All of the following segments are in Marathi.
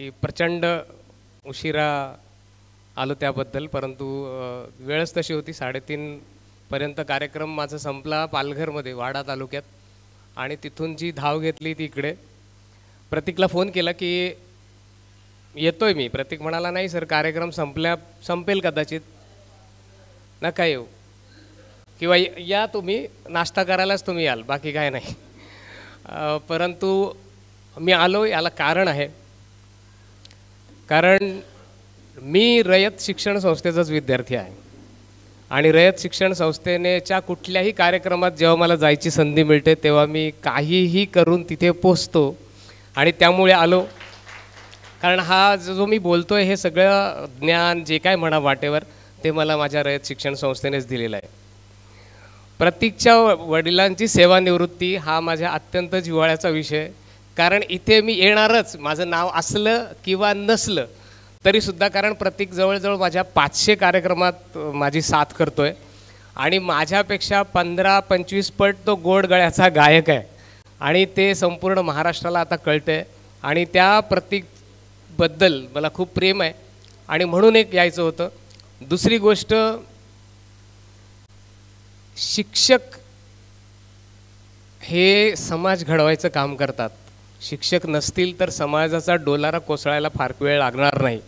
की प्रचंड उशिरा आलो त्याबद्दल परंतु वेळच तशी होती साडेतीनपर्यंत कार्यक्रम माझा संपला पालघरमध्ये वाडा तालुक्यात आणि तिथून जी धाव घेतली ती इकडे प्रतीकला फोन केला की येतोय मी प्रतीक म्हणाला नाही सर कार्यक्रम संपल्या संपेल कदाचित नका येऊ किंवा या तुम्ही नाश्ता करायलाच तुम्ही याल बाकी काय नाही परंतु मी आलो याला कारण आहे कारण मी रयत शिक्षण संस्थेचाच विद्यार्थी आहे आणि रयत शिक्षण संस्थेनेच्या कुठल्याही कार्यक्रमात जेव्हा मला जायची संधी मिळते तेव्हा मी काहीही करून तिथे पोचतो आणि त्यामुळे आलो कारण हा जो मी बोलतो आहे हे सगळं ज्ञान जे काय म्हणा वाटेवर ते मला माझ्या रयत शिक्षण संस्थेनेच दिलेलं आहे प्रतीकच्या वडिलांची सेवानिवृत्ती हा माझ्या अत्यंत जिव्हाळ्याचा विषय कारण इथे मी येणारच माझं नाव असलं किंवा नसलं तरीसुद्धा कारण प्रतीक जवळजवळ माझ्या पाचशे कार्यक्रमात माझी साथ करतो आहे आणि माझ्यापेक्षा पंधरा पंचवीस पट तो गोड गळ्याचा गायक आहे आणि ते संपूर्ण महाराष्ट्राला आता कळतं आहे आणि त्या प्रतीकबद्दल मला खूप प्रेम आहे आणि म्हणून एक यायचं होतं दुसरी गोष्ट शिक्षक हे समाज घडवायचं काम करतात शिक्षक नसतील तर समाजाचा डोलारा कोसळायला फार वेळ लागणार नाही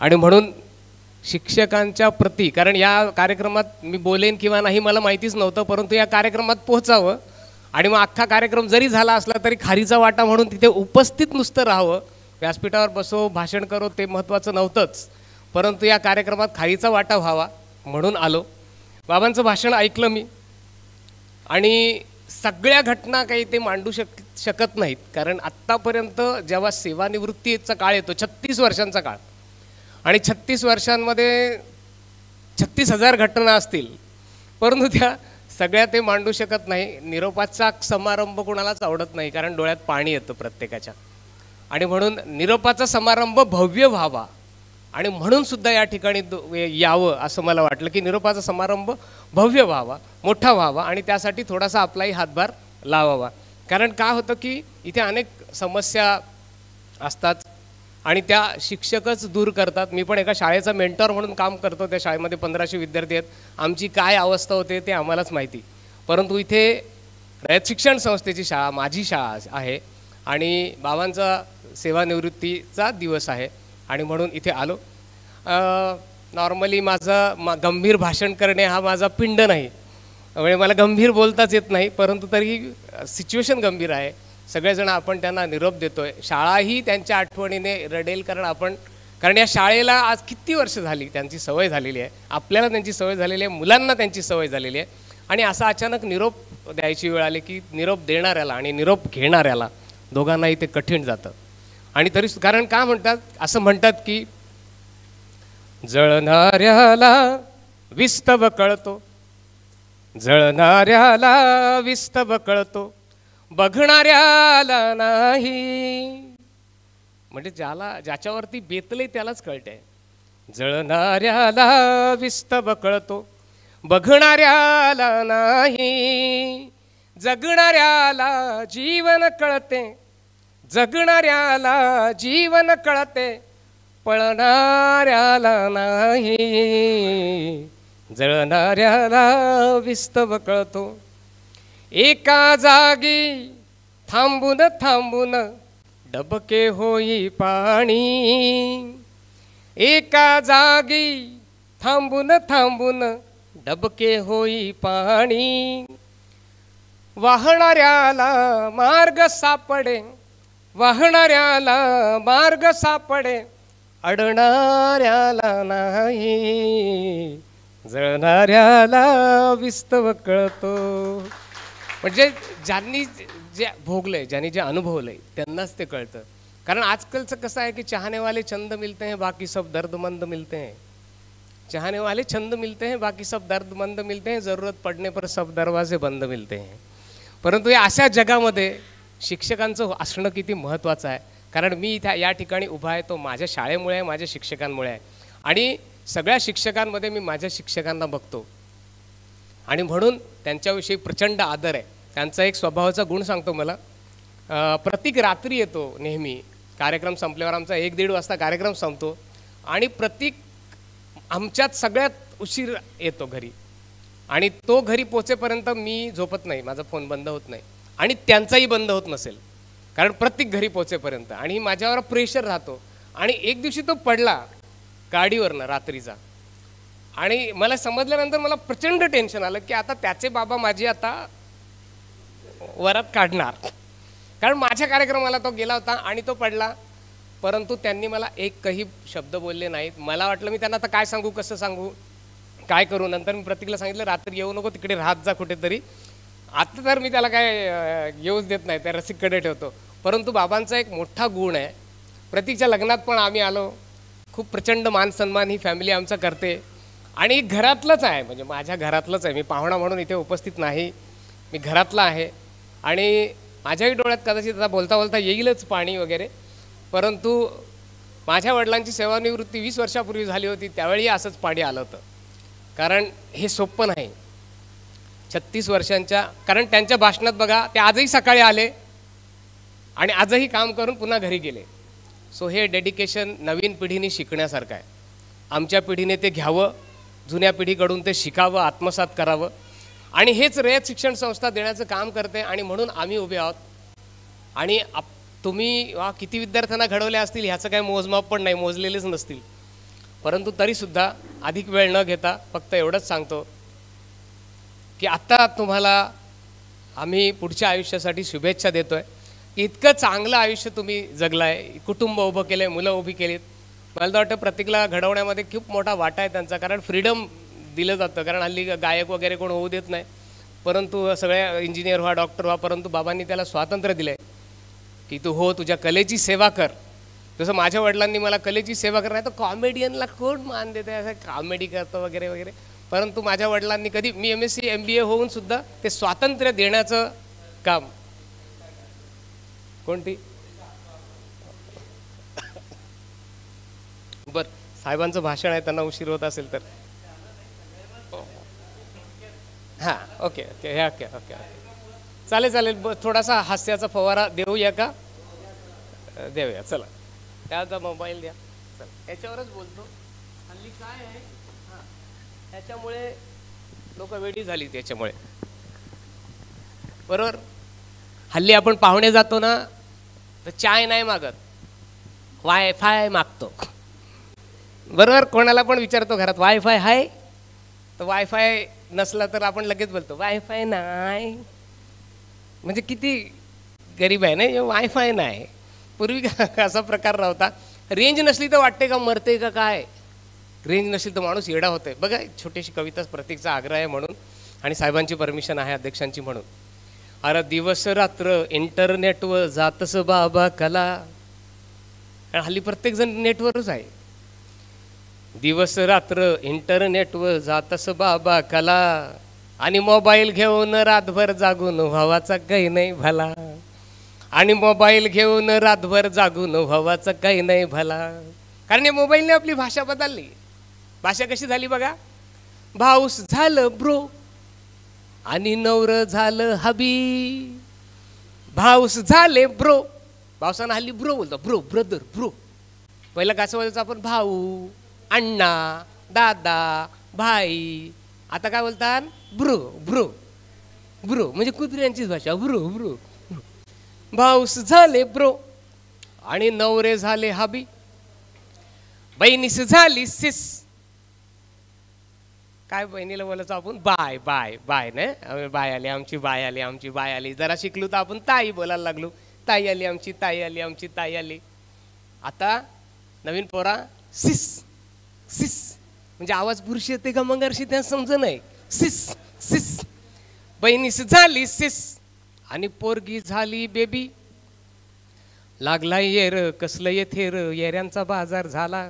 आणि म्हणून शिक्षकांच्या प्रती कारण या कार्यक्रमात मी बोलेन किंवा नाही मला माहितीच नव्हतं परंतु या कार्यक्रमात पोहोचावं आणि मग अख्खा कार्यक्रम जरी झाला असला तरी खारीचा वाटा म्हणून तिथे उपस्थित नुसतं राहावं व्यासपीठावर बसो भाषण करो ते महत्त्वाचं नव्हतंच परंतु या कार्यक्रमात खारीचा वाटा व्हावा म्हणून आलो बाबांचं भाषण ऐकलं मी आणि सगळ्या घटना काही ते मांडू शक शकत नाहीत कारण आत्तापर्यंत जेव्हा सेवानिवृत्तीचा काळ येतो छत्तीस वर्षांचा काळ आणि छत्तीस वर्षांमध्ये छत्तीस हजार घटना असतील परंतु त्या सगळ्या ते मांडू शकत नाही निरोपाचा समारंभ कोणालाच आवडत नाही कारण डोळ्यात पाणी येतं प्रत्येकाच्या आणि म्हणून निरोपाचा समारंभ भव्य व्हावा आणि म्हणून सुद्धा या ठिकाणी यावं असं मला वाटलं की निरोपाचा समारंभ भव्य व्हावा मोठा व्हावा आणि त्यासाठी थोडासा आपलाही हातभार लावावा कारण का होतं की इथे अनेक समस्या असतात आणि त्या शिक्षकच दूर करतात मी पण एका शाळेचा मेंटॉर म्हणून काम करतो त्या शाळेमध्ये पंधराशे विद्यार्थी आहेत आमची काय अवस्था होते ते आम्हालाच माहिती परंतु इथे रयत शिक्षण संस्थेची शाळा माझी शाळा आहे आणि बाबांचा सेवानिवृत्तीचा दिवस आहे आणि म्हणून इथे आलो नॉर्मली माझं मा गंभीर भाषण करणे हा माझा पिंड नाही म्हणजे मला गंभीर बोलताच येत नाही परंतु तरी सिच्युएशन गंभीर आहे सगळेजण आपण त्यांना निरोप देतो आहे शाळाही त्यांच्या आठवणीने रडेल कारण आपण कारण या शाळेला आज किती वर्ष झाली त्यांची सवय झालेली आहे आपल्याला त्यांची सवय झालेली आहे मुलांना त्यांची सवय झालेली आहे आणि असा अचानक निरोप द्यायची वेळ आली की निरोप देणाऱ्याला आणि निरोप घेणाऱ्याला दोघांनाही ते कठीण जातं आणि तरी कारण का म्हणतात असं म्हणतात की जळणाऱ्याला विस्तव कळतो जळणाऱ्याला विस्तव कळतो बघणाऱ्याला नाही म्हणजे ज्याला ज्याच्यावरती बेतले त्यालाच कळते जळणाऱ्याला विस्तव कळतो बघणाऱ्याला नाही जगणाऱ्याला जीवन कळते जगणाऱ्याला जीवन कळते पळणाऱ्याला नाही जळणाऱ्याला विस्तव कळतो एका जागी थांबून थांबून डबके होई पाणी एका जागी थांबून थांबून डबके होई पाणी वाहणाऱ्याला मार्ग सापडे वाहणाऱ्याला मार्ग सापडे अडणाऱ्याला नाही जळणाऱ्याला विस्तव कळतो म्हणजे ज्यांनी जे भोगलंय ज्यांनी जे अनुभवलंय त्यांनाच ते कळतं कारण आजकालचं कसं आहे की चहानेवाले छंद मिलते हैं बाकी सब दर्दमंद मिलते हैं चहानेवाले छंद मिलते हैं बाकी सब दर्द मंद मिलते हैं ज़रूरत पडणे पर सब दरवाजे बंद मिलते हैं परंतु या अशा जगामध्ये शिक्षकांचं असणं किती महत्त्वाचं आहे कारण मी इथे या ठिकाणी उभा आहे तो माझ्या शाळेमुळे आहे माझ्या शिक्षकांमुळे आहे आणि सगळ्या शिक्षकांमध्ये मी माझ्या शिक्षकांना बघतो आणि म्हणून त्यांच्याविषयी प्रचंड आदर आहे त्यांचा एक स्वभावाचा गुण सांगतो मला प्रत्येक रात्री येतो नेहमी कार्यक्रम संपल्यावर आमचा एक दीड वाजता कार्यक्रम संपतो आणि प्रत्येक आमच्यात सगळ्यात उशीर येतो घरी आणि तो घरी पोचेपर्यंत मी झोपत नाही माझा फोन बंद होत नाही आणि त्यांचाही बंद होत नसेल कारण प्रत्येक घरी पोहोचेपर्यंत आणि माझ्यावर प्रेशर राहतो आणि एक दिवशी तो पडला गाडीवरनं रात्रीचा आणि मला समजल्यानंतर मला प्रचंड टेन्शन आलं की आता त्याचे बाबा माझी आता वरात काढणार कारण माझ्या कार्यक्रमाला तो गेला होता आणि तो पडला परंतु त्यांनी मला एकही शब्द बोलले नाहीत मला वाटलं मी त्यांना आता काय सांगू कसं सांगू काय करू नंतर मी प्रतीकला सांगितलं रात्री येऊ नको तिकडे राहत जा कुठेतरी आता तर मी त्याला काय येऊच देत नाही त्या रसिककडे ठेवतो परंतु बाबांचा एक मोठा गुण आहे प्रतीकच्या लग्नात पण आम्ही आलो खूप प्रचंड मान सन्मान ही फॅमिली आमचं करते आणि घरातलंच आहे म्हणजे माझ्या घरातलंच आहे मी पाहुणा म्हणून इथे उपस्थित नाही मी घरातला आहे आणि माझ्याही डोळ्यात कदाचित आता बोलता बोलता येईलच पाणी वगैरे परंतु माझ्या वडिलांची सेवानिवृत्ती वीस वर्षापूर्वी झाली होती त्यावेळी असंच पाणी आलं होतं कारण हे सोपं नाही छत्तीस वर्षांच्या कारण त्यांच्या भाषणात बघा ते आजही सकाळी आले आणि आजही काम करून पुन्हा घरी गेले सो हे डेडिकेशन नवीन पिढीने शिकण्यासारखं आहे आमच्या पिढीने ते घ्यावं जुन्या पिढीकडून ते शिकावं आत्मसात करावं आणि हेच रयत शिक्षण संस्था देण्याचं काम करते आणि म्हणून आम्ही उभे आहोत आणि आप तुम्ही वा किती विद्यार्थ्यांना घडवले असतील ह्याचं काही मोजमाप पण नाही मोजलेलेच नसतील परंतु तरीसुद्धा अधिक वेळ न घेता फक्त एवढंच सांगतो की आत्ता तुम्हाला आम्ही पुढच्या आयुष्यासाठी शुभेच्छा देतो आहे की इतकं चांगलं आयुष्य तुम्ही जगलं आहे कुटुंब उभं केलं आहे मुलं उभी केलीत मला तर वाटतं प्रत्येकला घडवण्यामध्ये खूप मोठा वाटा आहे त्यांचा कारण फ्रीडम दिलं जातं कारण हल्ली गायक वगैरे कोण होऊ देत नाही परंतु सगळ्या इंजिनियर व्हा डॉक्टर व्हा परंतु बाबांनी त्याला स्वातंत्र्य दिलं आहे की तू हो तुझ्या कलेची सेवा कर जसं माझ्या वडिलांनी मला कलेची सेवा नाही तर कॉमेडियनला कोण मान देते असं कॉमेडी करतो वगैरे वगैरे परंतु माझ्या वडिलांनी कधी मी M S C M B A होऊनसुद्धा ते स्वातंत्र्य देण्याचं काम कोणती बर साहेबांचं भाषण आहे त्यांना उशीर होत असेल तर हां ओके ओके हे ओके ओके चालेल चालेल थोडासा हास्याचा फवारा देऊया का देऊया चला त्याचा मोबाईल द्या चला याच्यावरच बोलतो हल्ली काय आहे हां त्याच्यामुळे लोक वेडी झाली त्याच्यामुळे बरोबर हल्ली आपण पाहुणे जातो ना तर चाय नाही मागत वायफाय मागतो बरोबर कोणाला पण विचारतो घरात वायफाय हाय तर वायफाय नसला तर आपण लगेच बोलतो वायफाय नाही म्हणजे किती गरीब आहे ना वायफाय नाही पूर्वी असा प्रकार नव्हता रेंज नसली तर वाटते का मरते का काय रेंज नसेल तर माणूस येडा होतोय बघा छोटीशी कविताच प्रत्येकचा आग्रह आहे म्हणून आणि साहेबांची परमिशन आहे अध्यक्षांची म्हणून अरे दिवस रात्र इंटरनेटवर जातस बाबा कला हल्ली प्रत्येकजण नेटवरच आहे दिवस रात्र इंटरनेटवर जातस बाबा कला आणि मोबाईल घेऊन रातभर जागून व्हावाचा काही नाही भला आणि मोबाईल घेऊन रातभर जागून व्हावाचा काही नाही भला कारण या मोबाईलने आपली भाषा बदलली भाषा कशी झाली बघा भाऊस झालं ब्रो आणि नवर झालं हबी भाऊस झाले ब्रो भावसानं हल्ली ब्रो बोलतो ब्रो ब्रदर ब्रो पहिला कसं बोलायचं आपण भाऊ अण्णा दादा भाई आता काय बोलतात ब्रो ब्रो ब्रो म्हणजे कुत्र्यांचीच भाषा ब्रो ब्रो भाऊस झाले ब्रो आणि नवरे झाले हबी बहिणीस झाली सिस काय बहिणीला बोलायचं आपण बाय बाय बाय नाही बाय आली आमची बाय आली आमची बाय आली जरा शिकलो तर आपण ताई बोलायला लागलो ताई आली आमची ताई आली आमची ताई आली आता नवीन पोरा सिस सिस म्हणजे आवाज बुरशी येते का मंगरशी त्या समज नाही सिस सिस बहिणीस झाली सिस आणि पोरगी झाली बेबी लागला येर कसलं येथेर येऱ्यांचा बाजार झाला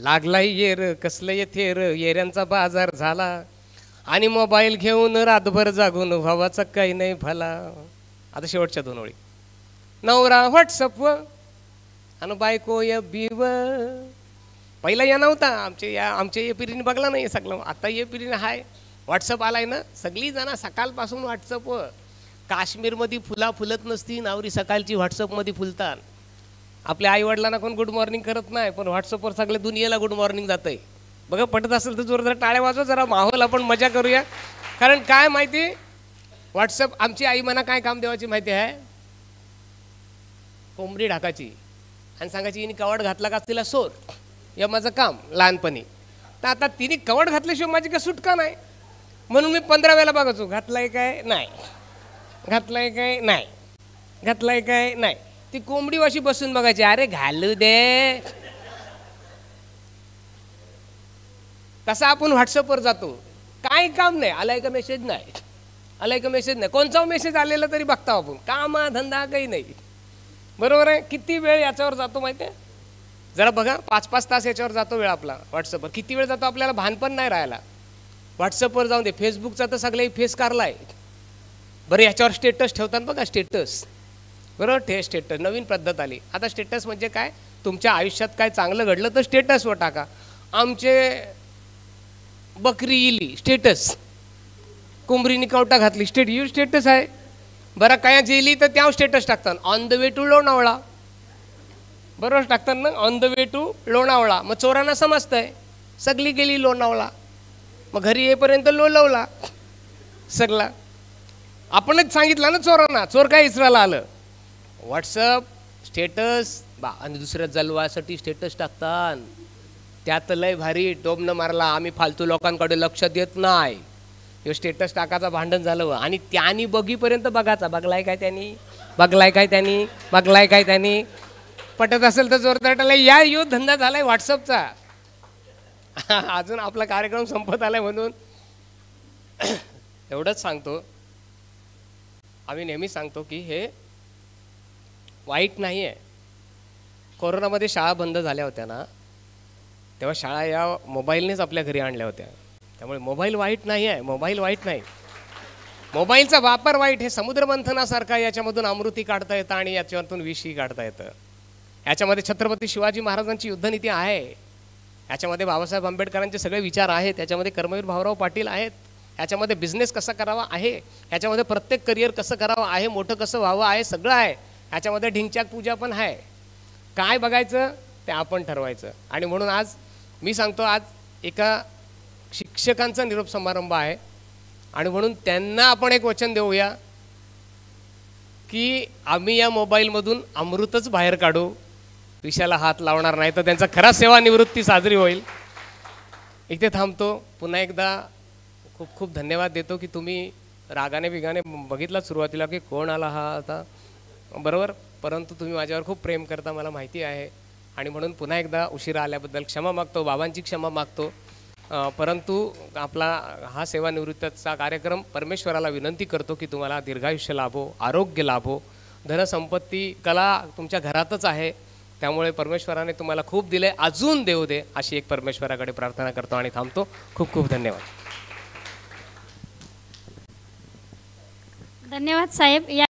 लागलाही येर कसलं ये थेर येऱ्यांचा बाजार झाला आणि मोबाईल घेऊन रातभर जागून भावाचा काही नाही भला आता शेवटच्या दोन ओळी नवरा व्हॉट्सअप व आणि बायको या व पहिला या नव्हता आमचे या आमच्या ये पिढीने बघला नाही सगळं आता ये पिढीने हाय व्हॉट्सअप आलाय ना सगळी जण सकाळपासून व्हॉट्सअप काश्मीरमध्ये फुला फुलत नसती नावरी सकाळची व्हॉट्सअपमध्ये फुलतात आपल्या वडिलांना कोण गुड मॉर्निंग करत नाही पण व्हॉट्सअपवर सगळ्या दुनियेला गुड मॉर्निंग जातंय आहे बघा पटत असेल तर जोरदार टाळ्या वाजवा जरा माहोल आपण मजा करूया कारण काय माहिती व्हॉट्सअप आमची आई मना काय काम देवाची माहिती आहे कोंबडी ढाकाची आणि सांगायची हिने कवड घातला का तिला सोर या माझं काम लहानपणी तर आता तिने कवड घातल्याशिवाय माझी काय सुटका नाही म्हणून मी पंधरा वेळेला बघायचो घातलाय काय नाही घातलाय काय नाही घातलाय काय नाही ती कोंबडी वाशी बसून बघायची अरे घालू दे तसा आपण व्हॉट्सअपवर जातो काही काम नाही आलाय का मेसेज नाही आलाय का मेसेज नाही कोणचा मेसेज आलेला तरी बघता आपण काम धंदा काही नाही बरोबर आहे किती वेळ याच्यावर जातो माहिती आहे जरा बघा पाच पाच तास याच्यावर जातो वेळ आपला व्हॉट्सअपवर किती वेळ जातो आपल्याला भान पण नाही राहायला व्हॉट्सअपवर जाऊन दे फेसबुकचा तर सगळ्याही फेस कारला आहे बरं याच्यावर स्टेटस ठेवतात बघा स्टेटस बरोबर ठे स्टेटस नवीन पद्धत आली आता स्टेटस म्हणजे काय तुमच्या आयुष्यात काय चांगलं घडलं तर स्टेटसवर टाका आमचे बकरी इली स्टेटस कोंबरीने कवटा घातली स्टेट यू स्टेटस आहे बरं काय इली तर त्या स्टेटस टाकतात on the way to Lonavala बरोबर टाकतात ना on the way to Lonavala मग चोरांना आहे सगळी गेली लोणावळा मग घरी येईपर्यंत लोलवला सगळा आपणच सांगितलं ना चोरांना चोर काय इसराला आलं व्हॉट्सअप स्टेटस बा आणि दुसऱ्या जलवासाठी स्टेटस टाकता त्यात लय भारी न मारला आम्ही फालतू लोकांकडे लक्ष देत नाही हे स्टेटस टाकायचं भांडण झालं आणि त्यानी बघीपर्यंत बघायचा बघलाय काय त्यांनी बघलाय काय त्यांनी बघलाय काय त्यांनी पटत असेल तर जोरदार या यो धंदा झालाय व्हॉट्सअपचा अजून आपला कार्यक्रम संपत आलाय म्हणून एवढंच सांगतो आम्ही नेहमी सांगतो की हे वाईट नाही आहे कोरोनामध्ये शाळा बंद झाल्या होत्या ना तेव्हा शाळा या मोबाईलनेच आपल्या घरी आणल्या होत्या त्यामुळे मोबाईल वाईट नाही आहे मोबाईल वाईट नाही मोबाईलचा वापर वाईट हे समुद्रमंथनासारखा याच्यामधून अमृती काढता येतं आणि याच्यातून विषही काढता येतं याच्यामध्ये छत्रपती शिवाजी महाराजांची युद्धनीती आहे याच्यामध्ये बाबासाहेब आंबेडकरांचे सगळे विचार आहेत त्याच्यामध्ये कर्मवीर भाऊराव पाटील आहेत याच्यामध्ये बिझनेस कसा करावा आहे याच्यामध्ये प्रत्येक करिअर कसं करावं आहे मोठं कसं व्हावं आहे सगळं आहे याच्यामध्ये ढिंगच्याक पूजा पण आहे काय बघायचं ते आपण ठरवायचं आणि म्हणून आज मी सांगतो आज एका शिक्षकांचा निरोप समारंभ आहे आणि म्हणून त्यांना आपण एक वचन देऊया की आम्ही या मोबाईलमधून अमृतच बाहेर काढू विषयाला हात लावणार नाही तर त्यांचा खरा सेवानिवृत्ती साजरी होईल इथे थांबतो पुन्हा एकदा खूप खूप धन्यवाद देतो की तुम्ही रागाने बिगाने बघितला सुरुवातीला की कोण आला हा आता बरोबर परंतु तुम्ही माझ्यावर खूप प्रेम करता मला माहिती आहे आणि म्हणून पुन्हा एकदा उशिरा आल्याबद्दल क्षमा मागतो बाबांची क्षमा मागतो परंतु आपला हा सेवानिवृत्तीचा कार्यक्रम परमेश्वराला विनंती करतो की तुम्हाला दीर्घायुष्य लाभो आरोग्य लाभो धनसंपत्ती कला तुमच्या घरातच आहे त्यामुळे परमेश्वराने तुम्हाला खूप दिले अजून देऊ दे अशी एक परमेश्वराकडे प्रार्थना करतो आणि थांबतो खूप खूप धन्यवाद धन्यवाद साहेब या